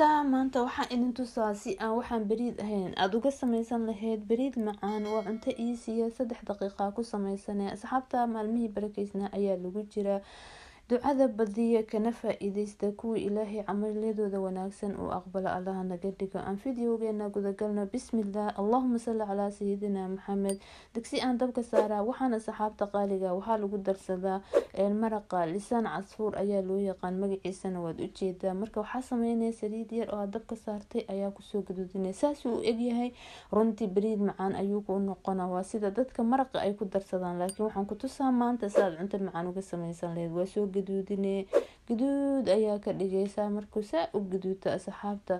taa maanta waxaa idin tusaa si aan waxaan bariid ahayn aada uga samaysan lahayd bariid macaan waa cunto iisiiya saddex daqiiqa ku sameysanee asxaabta maalmihii barakeysnaa ayaa lagu jiraa Ducada badiya kana faa'iidaysta kuwa Ilaahay camalyadooda wanaagsan uu aqbalo Allaha naga dhigo. Aan fiidiyowgeena gudagalno Bismillaah Allahumma salli calaa sayyidina Maxamed. Digsi aan dabka saaraa waxaana saxaabta qaaliga ah waxaa lagu darsadaa maraqa lisaan casfuur ayaa loo yaqaan magaciisana waad ujeedaa. Marka waxaa sameynaya saliid yar oo dabka saartay ayaa kusoo gaduudinaya. Saas uu egyahay runtii bariid macaan ayuu ku noqonaa. Waa sida dadka maraqa ay ku darsadaan laakiin waxaan ku tusaa maanta saad cunto macaan uga sameysan lahayd. Waa soo gaduudine gaduud ayaa ka dhigeysaa markuu saa u gaduuto asxaabta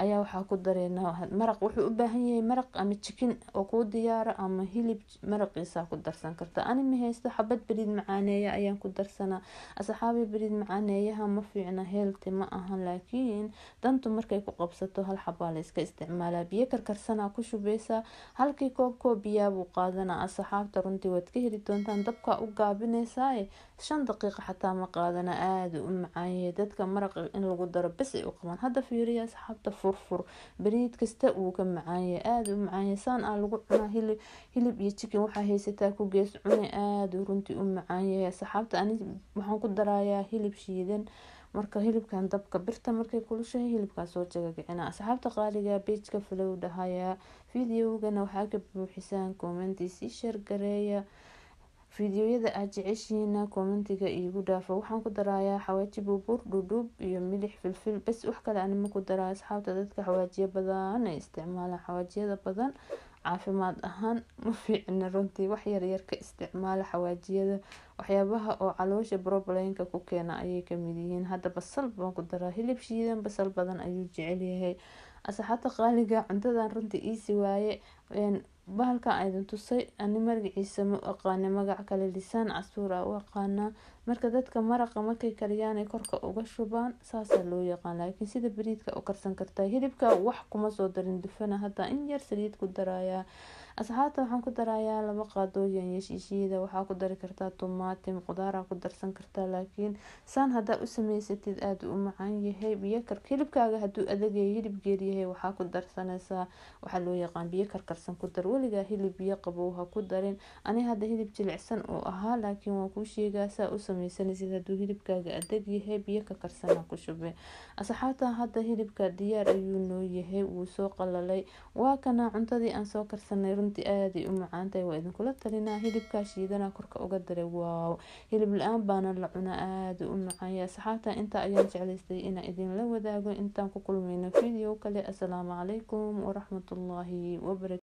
ayaa waxaa ku dareynaa maraq wuxuu u baahan yahay maraq ama jikin oo kuu diyaara ama hilib maraqiisaa ku darsan karta ani mahaysto xabad beriid macaaneeya ayaan ku darsanaa asxaabi beriid macaaneeyaha ma fiicna heelti ma ahan laakiin dantu markay ku qabsato hal xabaa la isticmaalaa biyo karkarsanaa ku shubeysaa halkii koob koob biyaabuu qaadanaa asxaabta runtii waad ka heli doontaan dabkaa u gaabineysaa shan daqiiqa xataa ma qaadana aada u macaanyay dadka maraqa in lagu daro bes ay u qaban hadda fiiriya asxaabta furfur bariid kasta wuu ka macaanya aad u macaanya saan aa lagu cunaa hilib hilib iyo jikin waxaa haysataa ku gees cunay aadau runtii u macaanyaya saxaabta ani waxaan ku darayaa hilib shiidan marka hilibkan dabka birta markay kulushahay hilibkaa soo jagagicina asxaabta qaaliga beijka falow dhahayaa videogana waxaa ka buuxisaan koomenti sii sheergareeya fiidiyowyada aad jeceshihiina koomentiga iigu dhaafo waxaan ku darayaa xawaaji buubur dhudhub iyo milix filfil bes wax kale anima ku daraya asxaabta dadka xawaajiyo badan ay isticmaalaan xawaajiyada badan caafimaad ahaan ma fiicna runtii wax yaryar ka isticmaala xawaajiyada waxyaabaha oo caloosha broblynka ku keena ayay kamid yihiin hadda basal baan ku daraa hilib shiidan basal badan ayuu jecelyahay asxaabta qaaliga cuntadan runtii iisi waaye bahalka aydin tusay ani magaciisa ma aqaani magac kale lisaan casuur a u aqaanaa marka dadka maraqa markay kariyaanay korka uga shubaan saasaa loo yaqaan laakiin sida bariidka u karsan kartaa hilibka wax kuma soo darin dufana hataa in yar saliid ku daraayaa asxaabta waxaan ku darayaa laba qaado yaanyo shiishiida waxaa ku dari kartaa tumaatim qudaaraa ku darsan kartaa laakiin saan hadaa u sameysatid aada u macaan yahay biyokark hilibkaaga haduu adagaya hilib geelyahay waxaa ku darsanaysaa waxaa loo yaqaan biyo karkarsan ku dar weligaa hilib biyo qabow ha ku darin ani hadda hilib jilicsan uu ahaa laakiin waan kuu sheegaa saa u sameysanaysid haduu hilibkaaga adag yahay biyo karkarsan ha ku shube asxaabta hadda hilibka diyaar ayuu noo yahay wuu soo qalalay waa kana cuntadii aan soo karsanay runtii aaday u macaantahay waa idinkula talinaa hilibkaa shiidana korka uga daray waaw hilib la-aan baana la cunaa aada u macaanya asxaabta intaa ayaan jeclaystay inaan idinla wadaago intaan ku kulmayno video kale asalaamu calaykum waraxmatullaahi wabarakatu